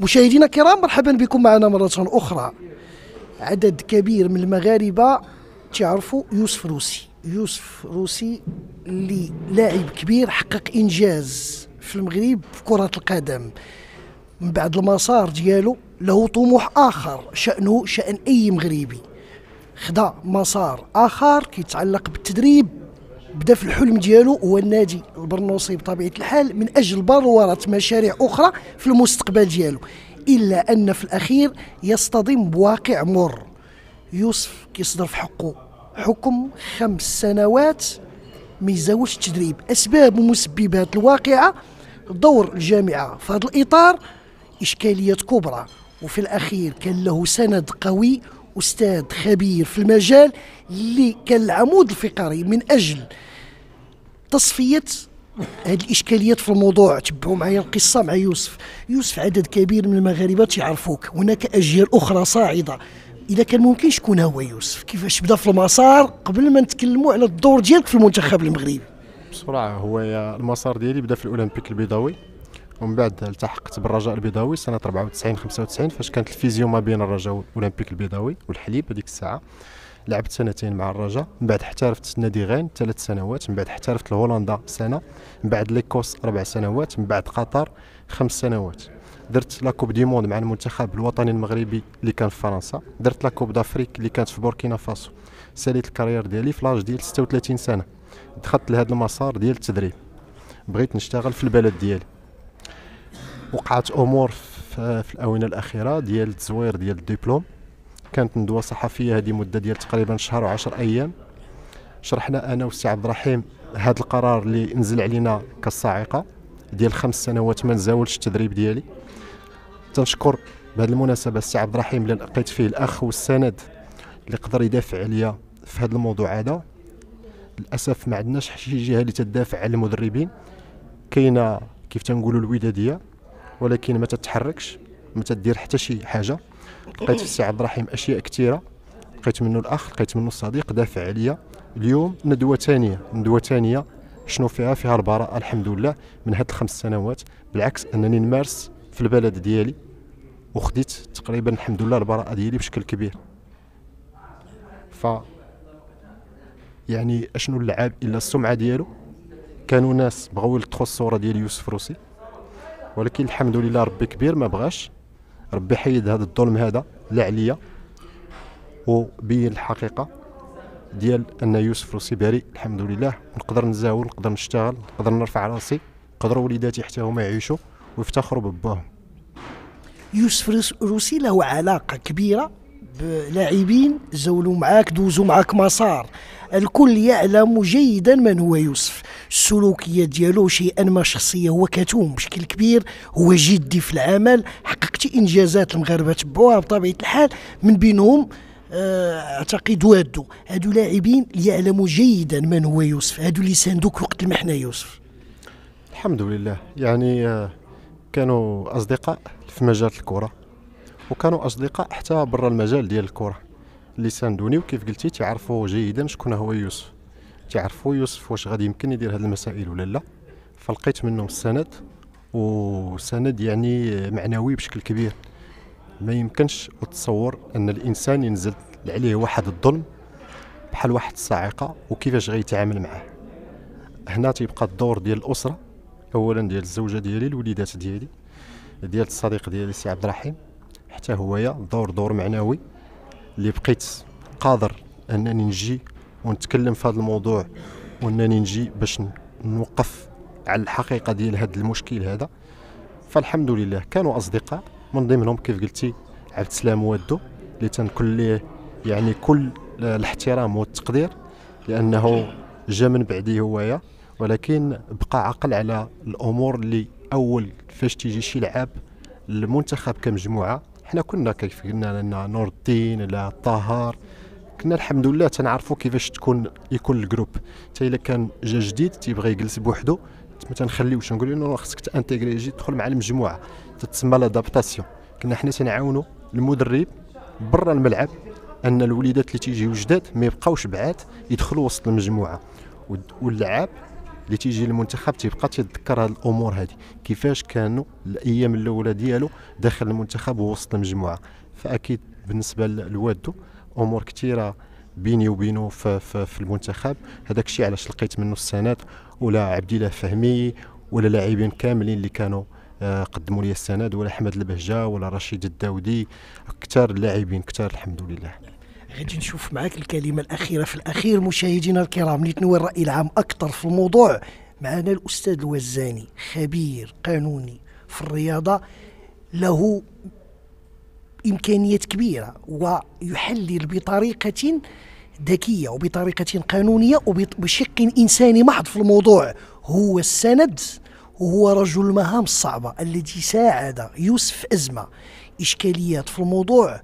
مشاهدينا الكرام مرحبا بكم معنا مرة أخرى عدد كبير من المغاربة تعرفوا يوسف روسي يوسف روسي اللي لاعب كبير حقق إنجاز في المغرب في كرة القدم من بعد المسار ديالو له طموح آخر شأنه شأن أي مغربي خدا مسار آخر كيتعلق بالتدريب بدا في الحلم ديالو هو النادي البرنوصي بطبيعه الحال من اجل بلوره مشاريع اخرى في المستقبل ديالو الا ان في الاخير يصطدم بواقع مر يوسف كيصدر في حقه حكم خمس سنوات ما يزاولش التدريب اسباب ومسببات الواقعه دور الجامعه في هذا الاطار اشكاليات كبرى وفي الاخير كان له سند قوي استاذ خبير في المجال اللي كان العمود الفقري من اجل تصفيه هذه الاشكاليات في الموضوع تبعوا معايا القصه مع يوسف يوسف عدد كبير من المغاربه تيعرفوك هناك اجيال اخرى صاعده اذا كان ممكن شكون هو يوسف كيفاش بدا في المسار قبل ما نتكلموا على الدور ديالك في المنتخب المغربي بسرعه هو المسار ديالي بدا في الاولمبيك البيضاوي ومن بعد التحقت بالرجاء البيضاوي سنه 94 95 فاش كانت الفيزيو ما بين الرجاء والاولمبيك البيضاوي والحليب هذيك الساعه لعبت سنتين مع الرجاء من بعد احترفت نادي غين ثلاث سنوات من بعد احترفت لهولندا سنه من بعد ليكوس اربع سنوات من بعد قطر خمس سنوات درت لا كوب دي موند مع المنتخب الوطني المغربي اللي كان في فرنسا درت لا كوب دافريك اللي كانت في بوركينا فاسو ساليت الكارير ديالي في لاج ديال 36 سنه دخلت لهذا المسار ديال التدريب بغيت نشتغل في البلد ديالي وقعت امور في الاونه الاخيره ديال التزوير ديال الدبلوم كانت ندوه صحفيه هذه مده ديال تقريبا شهر و10 ايام شرحنا انا والسي عبد الرحيم هذا القرار اللي نزل علينا كالصاعقه ديال خمس سنوات ما نزاولش التدريب ديالي تنشكر بهذه المناسبه السي عبد الرحيم اللي لقيت فيه الاخ والسند اللي قدر يدافع عليا في هذا الموضوع هذا للاسف ما عندناش شي جهه اللي تدافع على المدربين كاينه كيف تنقولوا الوداديه ولكن ما تتحركش ما تدير حتى شي حاجه لقيت في السي عبد الرحيم اشياء كثيره لقيت منه الاخ لقيت منه الصديق دافع عليا اليوم ندوه ثانيه ندوه ثانيه شنو فيها فيها البراءه الحمد لله من هاد الخمس سنوات بالعكس انني نمارس في البلد ديالي وخديت تقريبا الحمد لله البراءه ديالي بشكل كبير ف يعني اشنو اللعاب الا السمعه ديالو كانوا ناس بغاو يلطخوا الصوره ديال يوسف روسي ولكن الحمد لله ربي كبير ما بغاش ربي حيد هذا الظلم هذا لا عليا وبين الحقيقه ديال ان يوسف روسي الحمد لله نقدر نزاول نقدر نشتغل نقدر نرفع راسي نقدر وليداتي حتى هما يعيشوا ويفتخروا بباهم يوسف روسي له علاقه كبيره بلاعبين زولوا معاك دوزوا معاك مسار الكل يعلم جيدا من هو يوسف السلوكيه ديالو شيئا ما شخصيه هو كتوم بشكل كبير هو جدي في العمل حققت انجازات المغاربه تبعوها بطبيعه الحال من بينهم آه، اعتقد وادو هادو لاعبين يعلموا جيدا من هو يوسف هادو اللي ساندوك وقت المحنه يوسف الحمد لله يعني آه، كانوا اصدقاء في مجال الكره وكانوا اصدقاء حتى برا المجال ديال الكره اللي ساندوني وكيف قلتي تعرفوا جيدا شكون هو يوسف تعرفوا يوسف واش غادي يمكن يدير هذه المسائل ولا لا فلقيت منهم السند وسند يعني معنوي بشكل كبير ما يمكنش اتصور ان الانسان ينزل عليه واحد الظلم بحال واحد الصاعقه وكيفاش غيتعامل معاه هنا تيبقى الدور ديال الاسره اولا ديال الزوجه ديالي الوليدات ديالي ديال الصديق ديالي سي عبد الرحيم حتى هويا دور دور معنوي اللي بقيت قادر انني نجي ونتكلم في هذا الموضوع وانني نجي باش نوقف على الحقيقه ديال هذا المشكل هذا فالحمد لله كانوا اصدقاء من ضمنهم كيف قلتي عبد السلام وادو اللي تنكون ليه يعني كل الاحترام والتقدير لانه جا من بعدي هوايا ولكن بقى عقل على الامور اللي اول فاش تيجي شي لعاب المنتخب كمجموعه حنا كنا كيف قلنا لنا نور الدين لا طهار كنا الحمد لله تنعرفوا كيفاش تكون يكون الجروب حتى الا كان جا جديد تيبغى يجلس بوحدو ما تنخليوش نقول له خصك تانتيغري يجي تدخل مع المجموعه تتسمى لادابتاسيون كنا حنا تنعاونوا المدرب برا الملعب ان الوليدات اللي تيجيو جداد ما يبقاوش بعاد يدخلوا وسط المجموعه واللعاب اللي تيجي للمنتخب تيبقى تيتذكر هذه الامور هذه كيفاش كانوا الايام الاولى ديالو داخل المنتخب ووسط المجموعه فاكيد بالنسبه لوالدو امور كثيره بيني وبينه في, في, في المنتخب هذاك الشيء علاش لقيت منه السند ولا عبد الله فهمي ولا لاعبين كاملين اللي كانوا آه، قدموا لي السند ولا احمد البهجه ولا رشيد الداودي اكثر اللاعبين كثر الحمد لله غادي نشوف معك الكلمه الاخيره في الاخير مشاهدينا الكرام لتنوي الراي العام اكثر في الموضوع معنا الاستاذ الوزاني خبير قانوني في الرياضه له امكانيات كبيره ويحلل بطريقه ذكيه وبطريقه قانونيه وبشق انساني محض في الموضوع هو السند وهو رجل المهام الصعبه الذي ساعد يوسف ازمه اشكاليات في الموضوع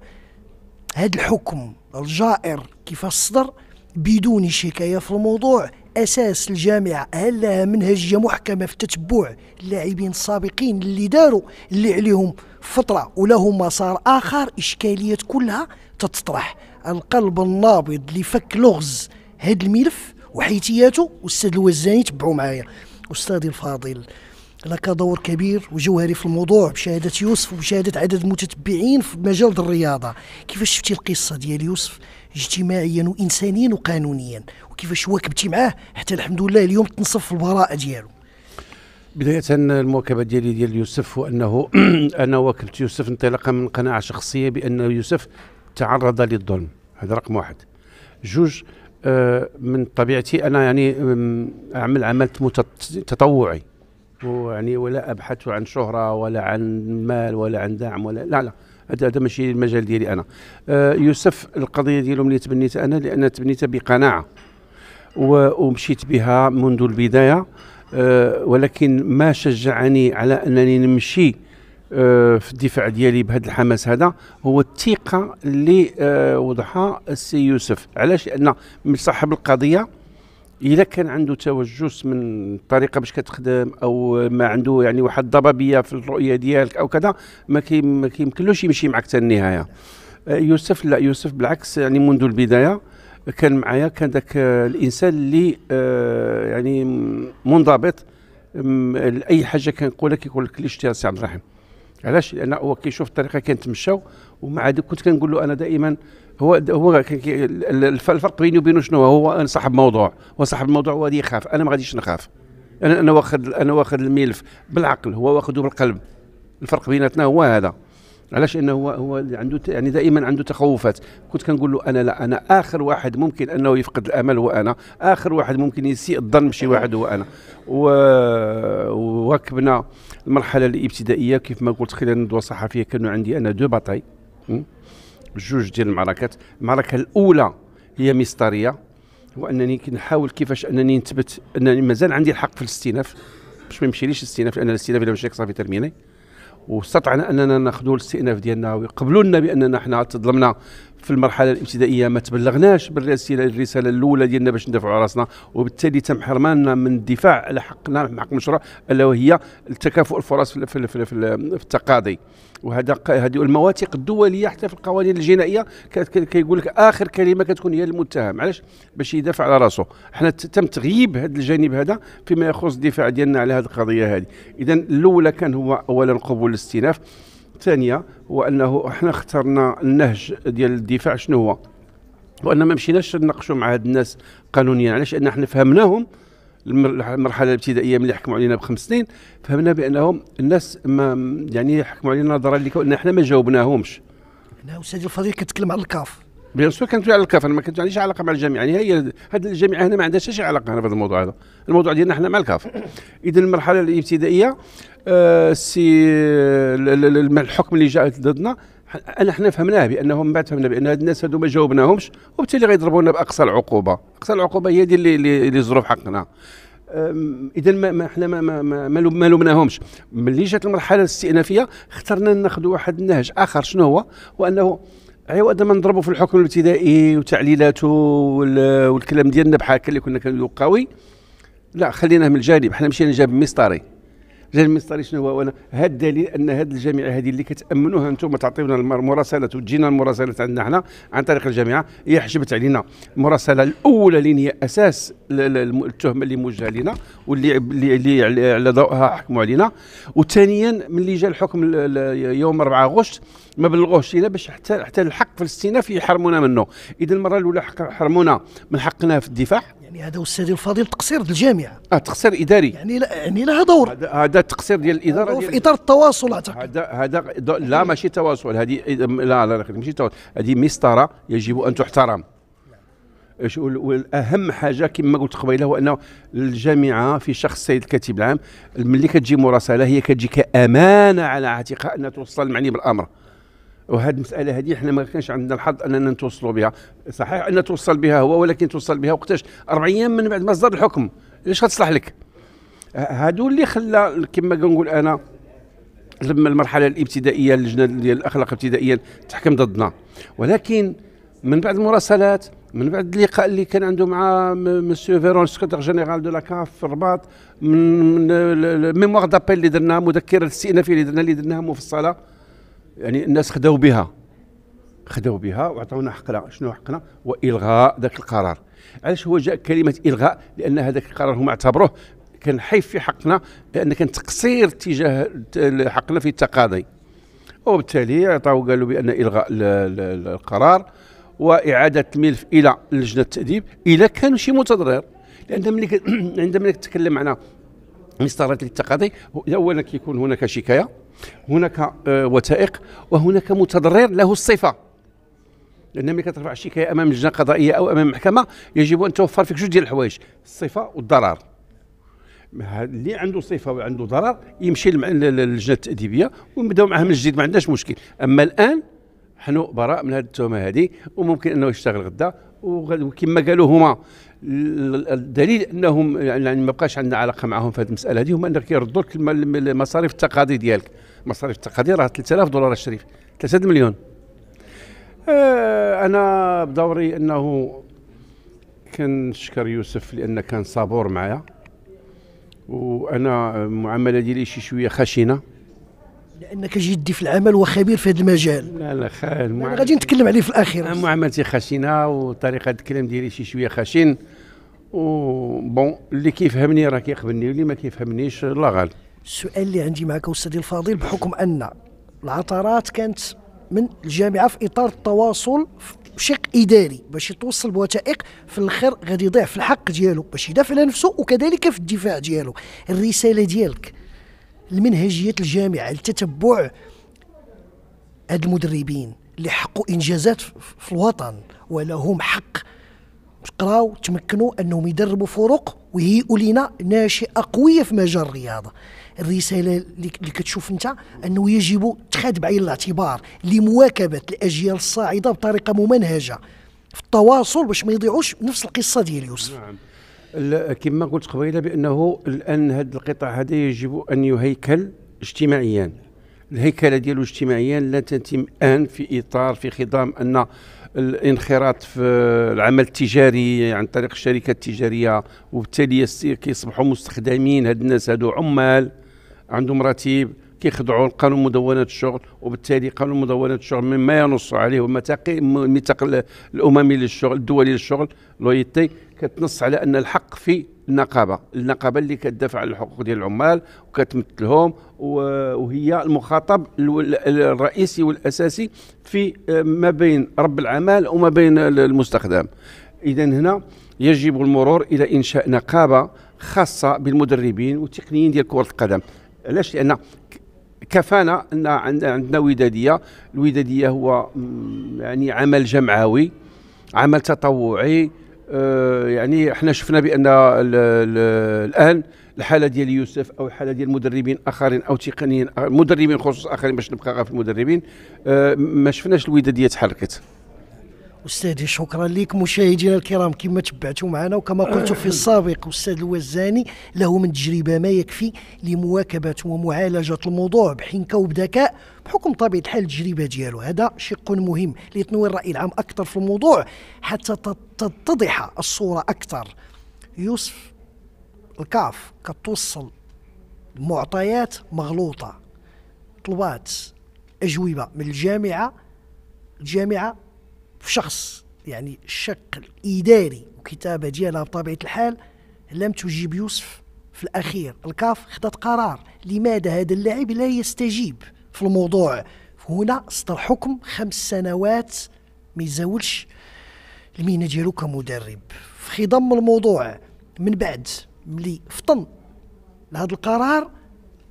هذا الحكم الجائر كيف صدر بدون شكايه في الموضوع اساس الجامعه هل لها منهجيه محكمه في تتبع اللاعبين السابقين اللي داروا اللي عليهم فتره ولهم مسار اخر اشكاليات كلها تتطرح القلب النابض اللي فك لغز هذا الملف وحيتياته استاذ الوزاني تبعوا معايا استاذي الفاضل لك دور كبير وجوهري في الموضوع بشهادة يوسف وبشهادة عدد متتبعين في مجال الرياضة كيفاش شفتي القصة ديال يوسف اجتماعيا وانسانيا وقانونيا وكيفاش واكبتي معاه حتى الحمد لله اليوم تنصف البراءه ديالو بداية المواكبة ديالي ديال يوسف وأنه أنا واكبت يوسف انطلاقا من قناعة شخصية بأن يوسف تعرض للظلم هذا رقم واحد جوج آه، من طبيعتي أنا يعني أعمل عمل تطوعي ويعني ولا أبحث عن شهرة ولا عن مال ولا عن دعم ولا لا لا هذا ماشي المجال ديالي انا آه، يوسف القضيه ديالو ملي تبنيتها انا لان تبنيتها بقناعه ومشيت بها منذ البدايه آه، ولكن ما شجعني على انني نمشي آه، في الدفاع ديالي بهذا الحماس هذا هو الثقه اللي وضعها السي يوسف علاش لان من صاحب القضيه الا كان عنده توجس من الطريقه باش كتخدم او ما عنده يعني واحد الضبابيه في الرؤيه ديالك او كذا ما كيمكنلوش يمشي معك حتى النهايه آه، يوسف لا يوسف بالعكس يعني منذ البدايه كان معايا كان ذاك الانسان اللي آه، يعني منضبط لاي حاجه كنقولها كيقول لك ليش سي عبد الرحيم علاش لان هو كيشوف الطريقه كنتمشاو ومع كنت كنقول له انا دائما هو هو الفرق بيني وبينه شنو هو انا صاحب موضوع هو صاحب الموضوع هو غادي يخاف انا ما غاديش نخاف انا انا واخد انا واخد الملف بالعقل هو واخده بالقلب الفرق بيناتنا هو هذا علاش انه هو هو عنده يعني دائما عنده تخوفات كنت كنقول له انا لا انا اخر واحد ممكن انه يفقد الامل هو انا اخر واحد ممكن يسيء الظن بشي واحد هو انا وواكبنا المرحله الابتدائيه كيف ما قلت خلال الندوه الصحفيه كانوا عندي انا دو باتاي جوج ديال المعركات المعركه الاولى هي مستريه هو انني كنحاول كيفاش انني نثبت انني مازال عندي الحق في الاستئناف باش ما يمشيليش الاستئناف لان الاستئناف الا مشى صافي ترميني واستطعنا اننا ناخذوا الاستئناف ديالنا ويقبلوا لنا باننا حنا تظلمنا في المرحله الابتدائيه ما تبلغناش بالرساله الرساله الاولى ديالنا باش ندافعوا على راسنا وبالتالي تم حرماننا من الدفاع على حقنا حق المشروع الا وهي التكافؤ الفرص في, في, في, في التقاضي وهذا هذه المواثيق الدوليه حتى في القوانين الجنائيه كيقول لك اخر كلمه كتكون هي المتهم علاش باش يدافع على راسه حنا تم تغييب هذا الجانب هذا فيما يخص الدفاع ديالنا على هذه القضيه هذه اذا الاولى كان هو اولا قبول الاستئناف الثانيه هو انه احنا اخترنا النهج ديال الدفاع شنو هو وان ما مشيناش نناقشوا مع هاد الناس قانونيا علاش ان احنا فهمناهم المرحله الابتدائيه ملي حكموا علينا بخمس سنين فهمنا بانهم الناس ما يعني حكموا علينا نظرا لكون احنا ما جاوبناهمش هنا استاذ الفضيل كتكلم على الكاف بيان سور كانت على الكفر ما كانت عنديش علاقه مع الجامعه يعني هي هذه الجامعه هنا ما عندهاش شي علاقه هنا بهذا الموضوع هذا الموضوع ديالنا احنا مع الكفر اذا المرحله الابتدائيه آه سي الحكم اللي جاء ضدنا انا حنا فهمناه بانه من بعد فهمنا بان هاد الناس هادو ما جاوبناهمش وبالتالي غيضربونا باقصى العقوبه اقصى العقوبه هي دي اللي اللي ظروف حقنا اذا ما حنا ما ما ما, ما لومناهمش ملي جات المرحله الاستئنافيه اخترنا ناخذ واحد النهج اخر شنو هو وانه عوض أيوة، ما نضربوا في الحكم الابتدائي وتعليلاته والكلام ديالنا بحال هكا اللي كنا قوي لا خليناه من الجانب حنا مشينا جاب مسطري جا المسطري شنو هو وانا هذا الدليل ان هذه الجامعه هذه اللي كتامنوها انتم تعطيونا المراسلات وتجينا المراسلات عندنا حنا عن طريق الجامعه هي حجبت علينا المراسله الاولى اللي هي اساس التهمه اللي موجهه لنا واللي اللي على ضوءها حكموا علينا وثانيا ملي جا الحكم يوم 4 غشت ما بلغوش لينا باش حتى حتى الحق في الاستئناف يحرمونا منه اذا المره الاولى حرمونا من حقنا في الدفاع يعني هذا استاذي الفضيل تقصير الجامعه اه تقصير اداري يعني لا يعني لها دور هذا تقصير ديال الاداره ديال في اطار التواصل اعتقد هذا هذا لا ماشي تواصل هذه لا لا ماشي تواصل هذه مسطره يجب ان تحترم والاهم حاجه كما قلت قبيله هو انه الجامعه في شخص السيد الكاتب العام ملي كتجي مراسله هي كتجي كامانه على اعتقاء ان توصل المعني بالامر وهذه المساله هذه احنا ما كانش عندنا الحظ اننا نتوصلوا بها صحيح ان توصل بها هو ولكن توصل بها وقتاش اربع ايام من بعد ما صدر الحكم ليش غتصلح لك هادو اللي خلى كما كنقول انا لما المرحله الابتدائيه اللجنه ديال الاخلاق ابتدائيا تحكم ضدنا ولكن من بعد المراسلات من بعد اللقاء اللي كان عنده مع مسيو فيرون سكرتير جينيرال دو لاكاف في الرباط من, من ميموار دابيل اللي درناها مذكره الاستئنافيه اللي درناها اللي درناها مفصله يعني الناس خداو بها خداو بها وعطاونا حقنا شنو حقنا والغاء ذاك القرار علاش هو جاء كلمه الغاء لان هذاك القرار هما اعتبروه كان حيف في حقنا لان كان تقصير تجاه حقنا في التقاضي وبالتالي عطاو قالوا بان الغاء القرار واعاده الملف الى لجنه التاديب الى كان شي متضرر لان ملي عندما نتكلم عن مسطرات للتقاضي اولا كيكون هناك شكايه هناك آه، وثائق وهناك متضرر له الصفه لان ملي كترفع شكايه امام لجنه قضائيه او امام محكمه يجب ان توفر فيك جوج ديال الحوايج الصفه والضرر اللي عنده صفه وعنده ضرر يمشي للجنه التاديبيه ونبداو معاه من جديد ما عندناش مشكل اما الان حنا براء من هذه التهمه هذه وممكن انه يشتغل غدا وكما قالوا هما الدليل انهم يعني ما بقاش عندنا علاقه معهم في هذه المساله هذه هما انك كيردوا لك المصاريف التقاضي ديالك مصاريف التقاضي راه 3000 دولار الشريف 3 مليون آه، انا بدوري انه كنشكر يوسف لان كان صبور معايا وانا المعامله ديالي شي شويه خشنه لانك جدي في العمل وخبير في هذا المجال لا لا خا المعامل... غادي نتكلم عليه في الاخير معاملتي خشنه وطريقه الكلام ديالي شي شويه خشن وبون اللي كيفهمني راه كيقبلني واللي ما كيفهمنيش الله غالب السؤال اللي عندي معك استاذي الفاضل بحكم ان العثرات كانت من الجامعه في اطار التواصل بشق اداري باش يتوصل بوثائق في الاخر غادي يضيع في الحق ديالو باش يدافع على نفسه وكذلك في الدفاع ديالو الرساله ديالك المنهجيه الجامعه التتبع هاد المدربين اللي حققوا انجازات في الوطن ولهم حق قراو تمكنوا انهم يدربوا فرق ويهيئوا لنا ناشئه قويه في مجال الرياضه الرساله اللي كتشوف انت انه يجب اتخاذ بعين الاعتبار لمواكبه الاجيال الصاعده بطريقه ممنهجه في التواصل باش ما يضيعوش نفس القصه ديال يوسف نعم. كما قلت قبيله بانه الان هذا القطاع هذا يجب ان يهيكل اجتماعيا الهيكله ديالو اجتماعيا لا تتم الان في اطار في خضام ان الانخراط في العمل التجاري عن طريق الشركات التجاريه وبالتالي كيصبحوا مستخدمين هاد الناس هادو عمال عندهم راتب كيخضعوا لقانون مدونات الشغل وبالتالي قانون مدونات الشغل مما ينص عليه الميثاق الاممي للشغل الدولي للشغل لويتي كتنص على ان الحق في النقابه النقابه اللي كتدافع على الحقوق ديال العمال وكتمثلهم وهي المخاطب الرئيسي والاساسي في آه، ما بين رب العمل وما بين المستخدم اذا هنا يجب المرور الى انشاء نقابه خاصه بالمدربين والتقنيين ديال كره القدم علاش لان كفانا ان عندنا وداديه الوداديه هو يعني عمل جمعوي عمل تطوعي آه، يعني احنا شفنا بان الان الحاله ديال يوسف او الحاله ديال مدربين اخرين او تقنيين مدربين خصوص اخرين باش نبقى في المدربين آه، ما شفناش الوداديه تحركت استاذي شكرا لك مشاهدينا الكرام كما تبعتوا معنا وكما قلت في السابق استاذ الوزاني له من تجربه ما يكفي لمواكبه ومعالجه الموضوع بحنكه وبذكاء بحكم طبيعه الحال التجربه ديالو هذا شق مهم لتنوير الراي العام اكثر في الموضوع حتى تتضح الصوره اكثر يوسف الكاف كتوصل معطيات مغلوطه طلبات اجوبه من الجامعه الجامعه شخص يعني الشق الاداري وكتابه ديالها بطبيعه الحال لم تجيب يوسف في الاخير الكاف خدت قرار لماذا هذا اللاعب لا يستجيب في الموضوع هنا اصدر حكم خمس سنوات ما يزاولش المهنه ديالو كمدرب في خضم الموضوع من بعد ملي فطن لهذا القرار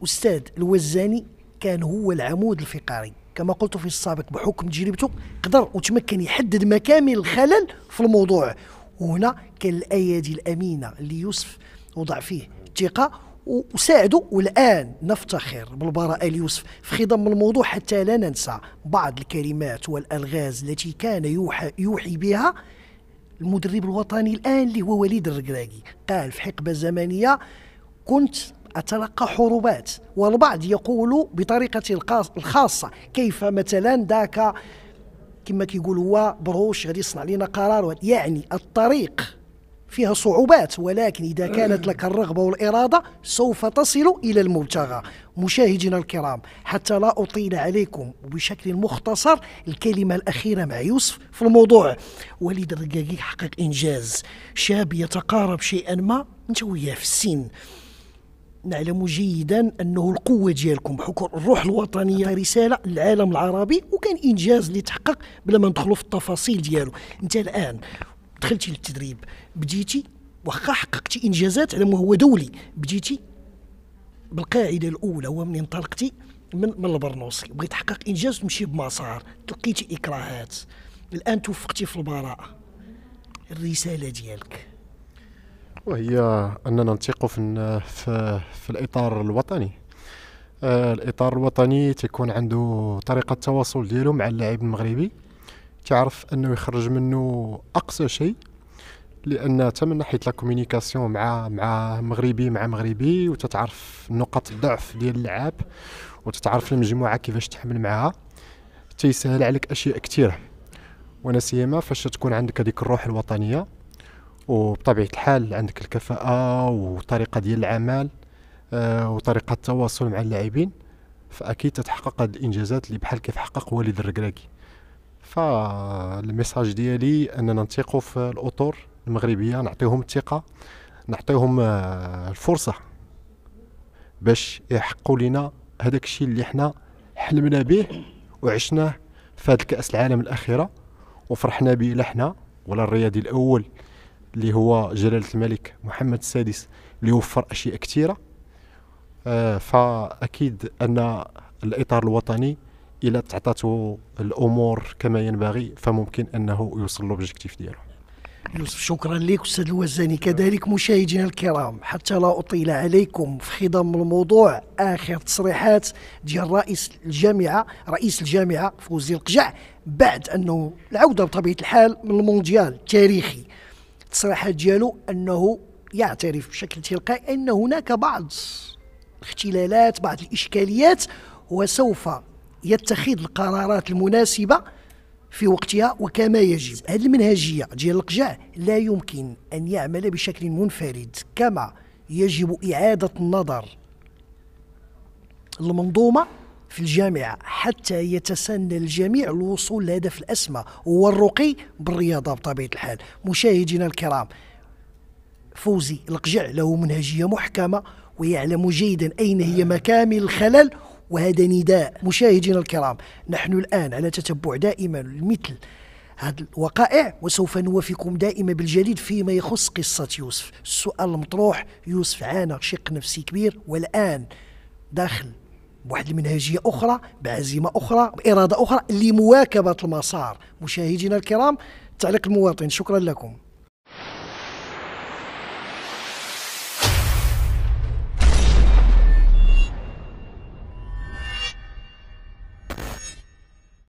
استاذ الوزاني كان هو العمود الفقري كما قلت في السابق بحكم تجربته قدر وتمكن يحدد مكامن الخلل في الموضوع وهنا كان الايادي الامينه اللي يوسف وضع فيه الثقه وساعدوا والان نفتخر بالبراءه ليوسف في خضم الموضوع حتى لا ننسى بعض الكلمات والالغاز التي كان يوحى, يوحي بها المدرب الوطني الان اللي هو وليد الركراكي قال في حقبه زمنيه كنت أتلقى حروبات والبعض يقول بطريقة الخاصة كيف مثلا ذاك كما كيقول هو بروش غادي يصنع لنا قرار يعني الطريق فيها صعوبات ولكن إذا كانت لك الرغبة والإرادة سوف تصل إلى المبتغى مشاهدينا الكرام حتى لا أطيل عليكم بشكل مختصر الكلمة الأخيرة مع يوسف في الموضوع وليد الرقاقي حقق إنجاز شاب يتقارب شيئا ما أنت وياه في السن نعلم جيدا انه القوه ديالكم بحكم الروح الوطنيه رساله للعالم العربي وكان انجاز اللي تحقق بلا ما ندخلوا في التفاصيل ديالو انت الان دخلتي للتدريب بديتي واخا حققتي انجازات على مستوى دولي بديتي بالقاعده الاولى هو من انطلقتي من من البرنوصي بغيت تحقق انجاز تمشي بمسار تلقيتي اكراهات الان توفقتي في البراءه الرساله ديالك وهي اننا نثق في, في, في الاطار الوطني آه، الاطار الوطني تيكون عنده طريقه التواصل ديالو مع اللاعب المغربي تعرف انه يخرج منه اقصى شيء لان تم من ناحيه لا مع مع مغربي مع مغربي وتتعرف نقط الضعف ديال اللعاب وتتعرف المجموعه كيفاش تحمل معها تيسهل عليك اشياء كثيره ولا سيما فاش تكون عندك هذيك الروح الوطنيه وبطبيعه الحال عندك الكفاءه وطريقه ديال العمل آه، وطريقه التواصل مع اللاعبين فاكيد تتحقق هاد الانجازات اللي بحال كيف حقق وليد الركراكي فالميساج ديالي اننا نثقوا في الاطر المغربيه نعطيهم الثقه نعطيهم آه، الفرصه باش يحقوا لنا هذاك الشيء اللي حنا حلمنا به وعشناه في هذا الكاس العالم الاخيره وفرحنا به لا حنا ولا الرياضي الاول اللي هو جلاله الملك محمد السادس اللي وفر اشياء كثيره آه، فاكيد ان الاطار الوطني الى تعطاته الامور كما ينبغي فممكن انه يوصل لوبجيكتيف ديالو يوسف شكرا لك استاذ الوزاني كذلك مشاهدينا الكرام حتى لا اطيل عليكم في خضم الموضوع اخر تصريحات ديال رئيس الجامعه رئيس الجامعه فوزي القجع بعد انه العوده بطبيعه الحال من المونديال التاريخي التصريحات ديالو انه يعترف بشكل تلقائي ان هناك بعض الاختلالات بعض الاشكاليات وسوف يتخذ القرارات المناسبه في وقتها وكما يجب هذه المنهجيه ديال القجاع لا يمكن ان يعمل بشكل منفرد كما يجب اعاده النظر المنظومه في الجامعة حتى يتسنى الجميع الوصول لهدف الأسمى والرقي بالرياضة بطبيعة الحال مشاهدينا الكرام فوزي القجع له منهجية محكمة ويعلم جيدا أين هي آه. مكامن الخلل وهذا نداء مشاهدينا الكرام نحن الآن على تتبع دائما مثل هذه الوقائع وسوف نوافيكم دائما بالجديد فيما يخص قصة يوسف السؤال المطروح يوسف عانى شق نفسي كبير والآن داخل بواحد المنهجيه اخرى بعزيمه اخرى باراده اخرى لمواكبه المسار مشاهدينا الكرام تعليق المواطن شكرا لكم